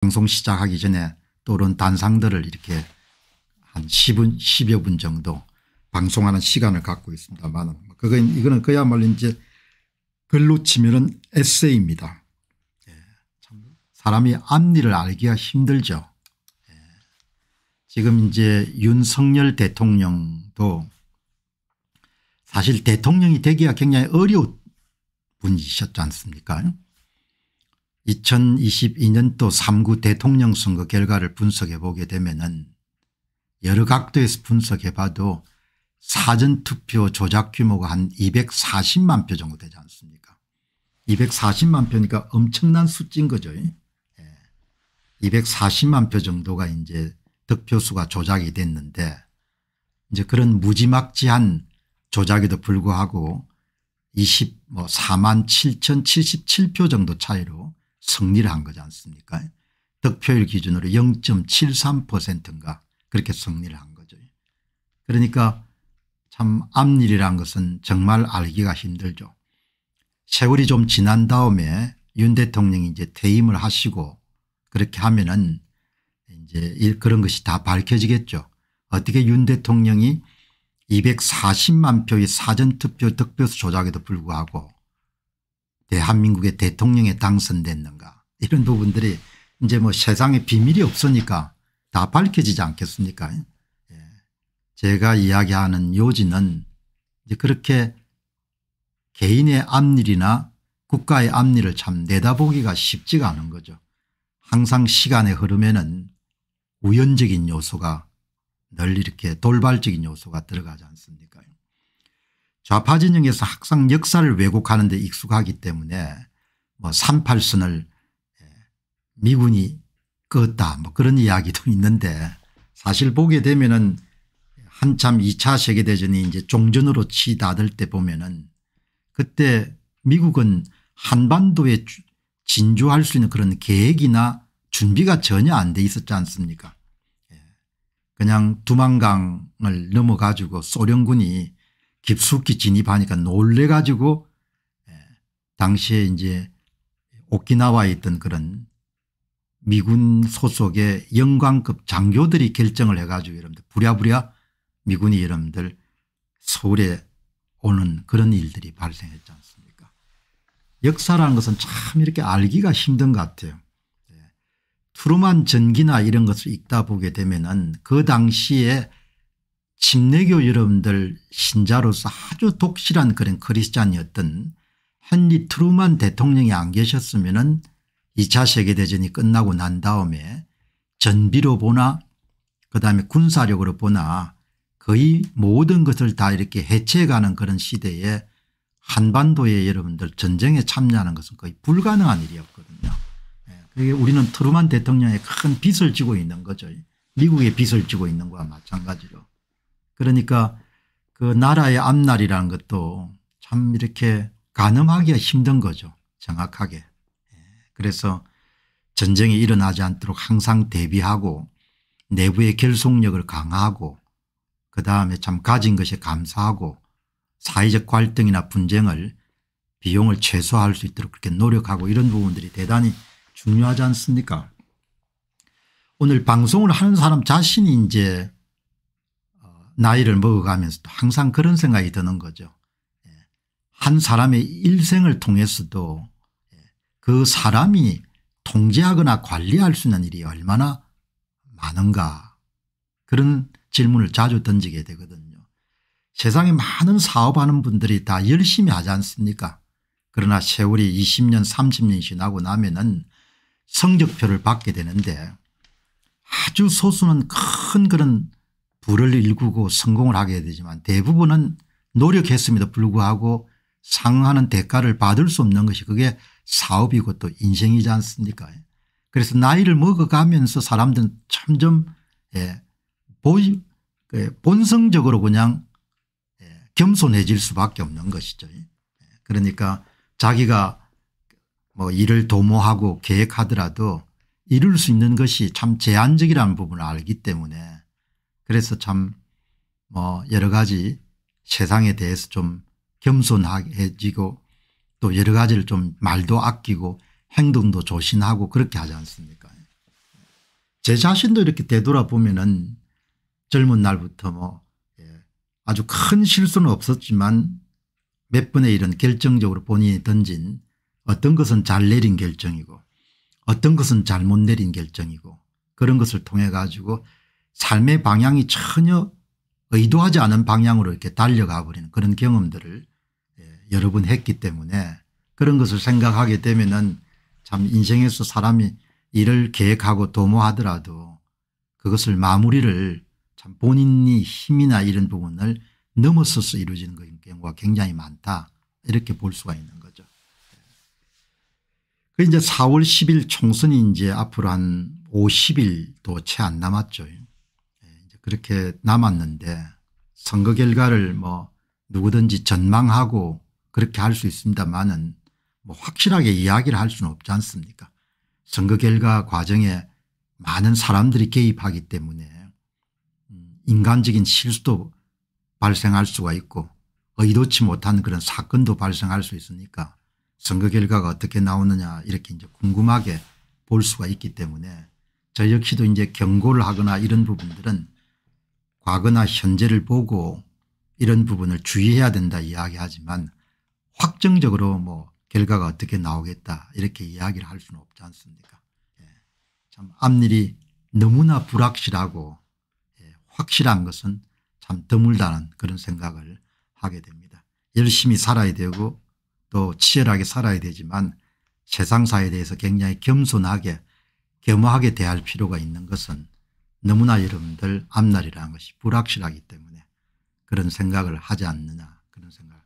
방송 시작하기 전에 또는 단상들을 이렇게 한 10분, 10여 분 정도 방송하는 시간을 갖고 있습니다만 그건 이거는 그야말로 이제 글로 치면은 에세이입니다. 예, 사람이 앞니를 알기가 힘들죠. 예. 지금 이제 윤석열 대통령도 사실 대통령이 되기가 굉장히 어려운 분이셨지 않습니까? 2022년도 3구 대통령 선거 결과를 분석해 보게 되면 은 여러 각도에서 분석해 봐도 사전투표 조작 규모가 한 240만 표 정도 되지 않습니까 240만 표니까 엄청난 수치인 거죠. 240만 예. 표 정도가 이제 득표수가 조작이 됐는데 이제 그런 무지막지한 조작에도 불구하고 24만 7,077표 정도 차이로 승리를 한 거지 않습니까 득표율 기준으로 0.73%인가 그렇게 승리를 한 거죠. 그러니까 참 앞일이란 것은 정말 알기가 힘들죠. 세월이 좀 지난 다음에 윤 대통령이 이제 퇴임을 하시고 그렇게 하면은 이제 그런 것이 다 밝혀지겠죠. 어떻게 윤 대통령이 240만 표의 사전투표 득표수 조작에도 불구하고 대한민국의 대통령에 당선됐는가 이런 부분들이 이제 뭐 세상에 비밀이 없으니까 다 밝혀지지 않겠습니까 예. 제가 이야기하는 요지는 이제 그렇게 개인의 앞일이나 국가의 앞일을 참 내다보기가 쉽지가 않은 거죠. 항상 시간의 흐름에는 우연적인 요소가 늘 이렇게 돌발적인 요소가 들어가지 않습니까 좌파 진영에서 항상 역사를 왜곡하는 데 익숙하기 때문에 뭐 38선을 예, 미군이 끄었다 뭐 그런 이야기도 있는데 사실 보게 되면은 한참 2차 세계대전이 이제 종전으로 치닫을 때 보면은 그때 미국은 한반도에 진주할 수 있는 그런 계획이나 준비가 전혀 안 돼 있었지 않습니까 예, 그냥 두만강을 넘어가지고 소련군이 깊숙이 진입하니까 놀래가지고 예, 당시에 이제 오키나와에 있던 그런 미군 소속의 영광급 장교들이 결정을 해가지고 여러분들 부랴부랴 미군이 여러분들 서울에 오는 그런 일들이 발생했지 않습니까 역사라는 것은 참 이렇게 알기가 힘든 것 같아요. 예, 트루만 전기나 이런 것을 읽다 보게 되면 은그 당시에 침례교 여러분들 신자로서 아주 독실한 그런 크리스찬이었던 헨리 트루만 대통령이 안 계셨으면 은 2차 세계대전이 끝나고 난 다음에 전비로 보나 그다음에 군사력으로 보나 거의 모든 것을 다 이렇게 해체해가는 그런 시대에 한반도에 여러분들 전쟁에 참여하는 것은 거의 불가능한 일이었거든요. 예, 그게 우리는 트루만 대통령의 큰 빚을 지고 있는 거죠. 미국의 빚을 지고 있는 거와 마찬가지로. 그러니까 그 나라의 앞날이라는 것도 참 이렇게 가늠하기가 힘든 거죠. 정확하게. 예, 그래서 전쟁이 일어나지 않도록 항상 대비하고 내부의 결속력을 강화하고 그 다음에 참 가진 것에 감사하고 사회적 갈등이나 분쟁을 비용을 최소화할 수 있도록 그렇게 노력하고 이런 부분들이 대단히 중요하지 않습니까 오늘 방송을 하는 사람 자신이 이제 나이를 먹어가면서도 항상 그런 생각이 드는 거죠. 예. 한 사람의 일생을 통해서도 예. 그 사람이 통제하거나 관리할 수 있는 일이 얼마나 많은가 그런 질문을 자주 던지게 되거든요. 세상에 많은 사업하는 분들이 다 열심히 하지 않습니까 그러나 세월이 20년 30년 지나고 나면 은 성적표를 받게 되는데 아주 소수는 큰 그런 부을 일구고 성공을 하게 되지만 대부분은 노력했음에도 불구하고 상응하는 대가를 받을 수 없는 것이 그게 사업이고 또 인생이지 않습니까 그래서 나이를 먹어가면서 사람들은 점점 예, 그 본성적으로 그냥 예, 겸손해질 수밖에 없는 것이죠. 예, 그러니까 자기가 뭐 일을 도모하고 계획하더라도 이룰 수 있는 것이 참 제한적이라는 부분을 알기 때문에 그래서 참 뭐 여러 가지 세상에 대해서 좀 겸손해지고 또 여러 가지를 좀 말도 아끼고 행동도 조심하고 그렇게 하지 않습니까 제 자신도 이렇게 되돌아보면 은 젊은 날부터 뭐 예, 아주 큰 실수는 없었지만 몇 번의 이런 결정적으로 본인이 던진 어떤 것은 잘 내린 결정이고 어떤 것은 잘못 내린 결정이고 그런 것을 통해 가지고 삶의 방향이 전혀 의도하지 않은 방향으로 이렇게 달려가 버리는 그런 경험들을 예, 여러 번 했기 때문에 그런 것을 생각하게 되면은 참 인생에서 사람이 일을 계획하고 도모하더라도 그것을 마무리를 참 본인이 힘이나 이런 부분을 넘어서서 이루어지는 경우가 굉장히 많다 이렇게 볼 수가 있는 거죠. 그 이제 4월 10일 총선이 이제 앞으로 한 50일도 채 안 남았죠. 그렇게 남았는데 선거 결과를 뭐 누구든지 전망하고 그렇게 할 수 있습니다만은 뭐 확실하게 이야기를 할 수는 없지 않습니까 선거 결과 과정에 많은 사람들이 개입하기 때문에 음, 인간적인 실수도 발생할 수가 있고 의도치 못한 그런 사건도 발생할 수 있으니까 선거 결과가 어떻게 나오느냐 이렇게 이제 궁금하게 볼 수가 있기 때문에 저 역시도 이제 경고를 하거나 이런 부분들은 과거나 현재를 보고 이런 부분을 주의해야 된다 이야기하지만 확정적으로 뭐 결과가 어떻게 나오겠다 이렇게 이야기를 할 수는 없지 않습니까 예. 참 앞일이 너무나 불확실하고 예. 확실한 것은 참 드물다는 그런 생각을 하게 됩니다. 열심히 살아야 되고 또 치열하게 살아야 되지만 세상사에 대해서 굉장히 겸손하게 겸허하게 대할 필요가 있는 것은 너무나 여러분들 앞날이라는 것이 불확실하기 때문에 그런 생각을 하지 않느냐 그런 생각